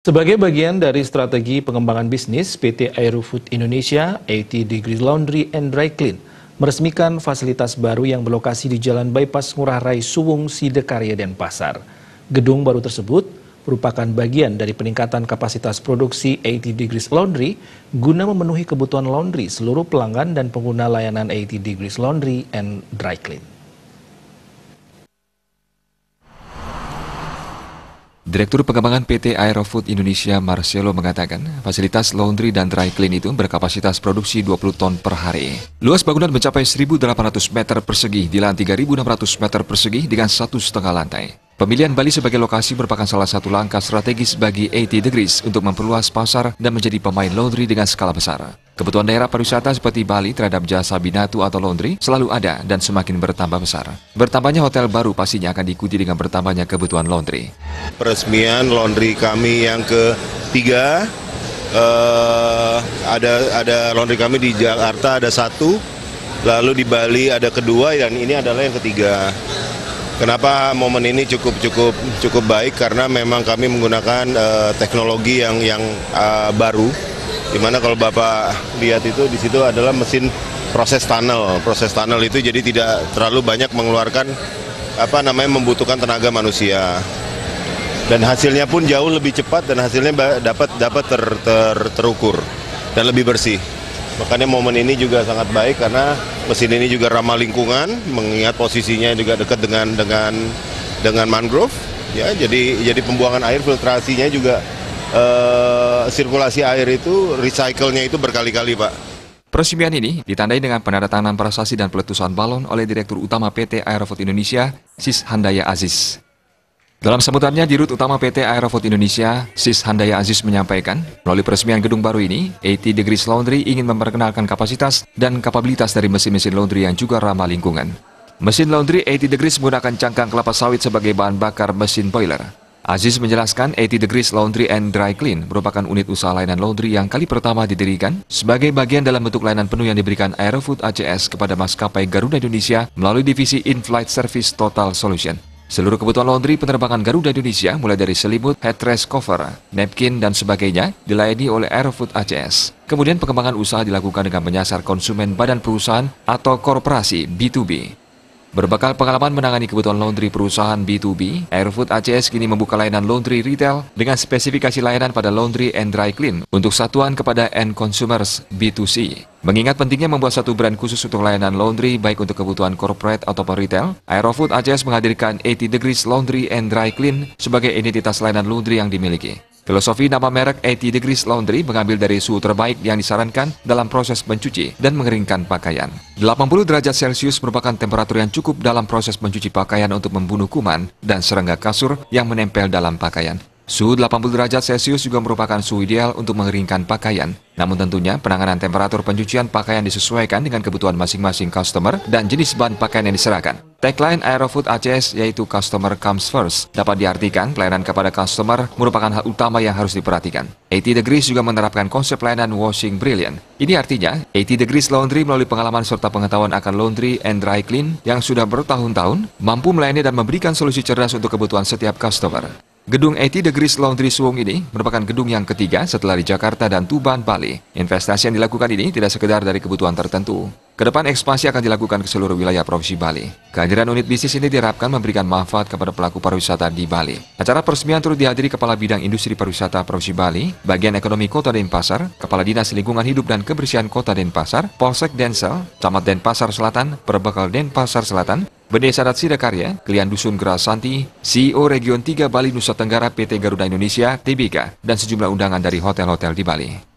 Sebagai bagian dari strategi pengembangan bisnis, PT Aerofood Indonesia, AT Degree Laundry and Dry Clean, meresmikan fasilitas baru yang berlokasi di Jalan Bypass Ngurah Rai Suwung, Sidekarya, Pasar. Gedung baru tersebut merupakan bagian dari peningkatan kapasitas produksi 80 Degrees Laundry guna memenuhi kebutuhan laundry seluruh pelanggan dan pengguna layanan 80 Degrees Laundry and Dry Clean. Direktur Pengembangan PT Aerofood Indonesia Marcelo mengatakan, fasilitas laundry dan dry clean itu berkapasitas produksi 20 ton per hari. Luas bangunan mencapai 1.800 meter persegi di lantai 3.600 meter persegi dengan satu setengah lantai. Pemilihan Bali sebagai lokasi merupakan salah satu langkah strategis bagi 80 Degrees untuk memperluas pasar dan menjadi pemain laundry dengan skala besar. Kebutuhan daerah pariwisata seperti Bali terhadap jasa binatu atau laundry selalu ada dan semakin bertambah besar. Bertambahnya hotel baru pastinya akan diikuti dengan bertambahnya kebutuhan laundry. Peresmian laundry kami yang ketiga, eh, ada ada laundry kami di Jakarta ada satu, lalu di Bali ada kedua dan ini adalah yang ketiga. Kenapa momen ini cukup cukup cukup baik karena memang kami menggunakan uh, teknologi yang yang uh, baru Dimana kalau Bapak lihat itu di situ adalah mesin proses tunnel. Proses tunnel itu jadi tidak terlalu banyak mengeluarkan apa namanya membutuhkan tenaga manusia. Dan hasilnya pun jauh lebih cepat dan hasilnya dapat dapat ter, ter, terukur dan lebih bersih. Makanya momen ini juga sangat baik karena mesin ini juga ramah lingkungan, mengingat posisinya juga dekat dengan dengan dengan mangrove ya jadi jadi pembuangan air filtrasinya juga Eh, sirkulasi air itu recycle-nya itu berkali-kali, Pak. Peresmian ini ditandai dengan penandatanganan prasasti dan peletusan balon oleh Direktur Utama PT Aerofood Indonesia, Sis Handaya Aziz. Dalam sambutannya Dirut Utama PT Aerofood Indonesia, Sis Handaya Aziz menyampaikan, melalui peresmian gedung baru ini, 80 Degrees Laundry ingin memperkenalkan kapasitas dan kapabilitas dari mesin-mesin laundry yang juga ramah lingkungan. Mesin laundry 80 Degrees menggunakan cangkang kelapa sawit sebagai bahan bakar mesin boiler. Aziz menjelaskan 80 Degrees Laundry and Dry Clean merupakan unit usaha layanan laundry yang kali pertama didirikan sebagai bagian dalam bentuk layanan penuh yang diberikan Aerofood ACS kepada maskapai Garuda Indonesia melalui divisi In-Flight Service Total Solution. Seluruh kebutuhan laundry penerbangan Garuda Indonesia mulai dari selimut, headrest cover, napkin, dan sebagainya dilayani oleh Aerofood ACS. Kemudian pengembangan usaha dilakukan dengan menyasar konsumen badan perusahaan atau korporasi B2B. Berbekal pengalaman menangani kebutuhan laundry perusahaan B2B, Airfood ACS kini membuka layanan laundry retail dengan spesifikasi layanan pada laundry and dry clean untuk satuan kepada end consumers B2C. Mengingat pentingnya membuat satu brand khusus untuk layanan laundry baik untuk kebutuhan corporate atau retail, Aerofood ACS menghadirkan 80 Degrees Laundry and Dry Clean sebagai identitas layanan laundry yang dimiliki. Filosofi nama merek 80 Degrees Laundry mengambil dari suhu terbaik yang disarankan dalam proses mencuci dan mengeringkan pakaian. 80 derajat Celcius merupakan temperatur yang cukup dalam proses mencuci pakaian untuk membunuh kuman dan serangga kasur yang menempel dalam pakaian. Suhu 80 derajat Celcius juga merupakan suhu ideal untuk mengeringkan pakaian. Namun tentunya, penanganan temperatur pencucian pakaian disesuaikan dengan kebutuhan masing-masing customer dan jenis bahan pakaian yang diserahkan. Tagline Aerofood ACS yaitu Customer Comes First dapat diartikan pelayanan kepada customer merupakan hal utama yang harus diperhatikan. 80 Degrees juga menerapkan konsep pelayanan washing brilliant. Ini artinya 80 Degrees Laundry melalui pengalaman serta pengetahuan akan laundry and dry clean yang sudah bertahun-tahun mampu melayani dan memberikan solusi cerdas untuk kebutuhan setiap customer. Gedung IT The Laundry Suwung ini merupakan gedung yang ketiga setelah di Jakarta dan Tuban, Bali. Investasi yang dilakukan ini tidak sekedar dari kebutuhan tertentu. Kedepan ekspansi akan dilakukan ke seluruh wilayah Provinsi Bali. Kehadiran unit bisnis ini diharapkan memberikan manfaat kepada pelaku pariwisata di Bali. Acara peresmian turut dihadiri Kepala Bidang Industri Pariwisata Provinsi Bali, Bagian Ekonomi Kota Denpasar, Kepala Dinas Lingkungan Hidup dan Kebersihan Kota Denpasar, Polsek Densel, Camat Denpasar Selatan, Perbekal Denpasar Selatan, Bendesa Ratsida Karya, Kelian Dusun Gerasanti, CEO Region 3 Bali Nusa Tenggara PT Garuda Indonesia, TBK, dan sejumlah undangan dari hotel-hotel di Bali.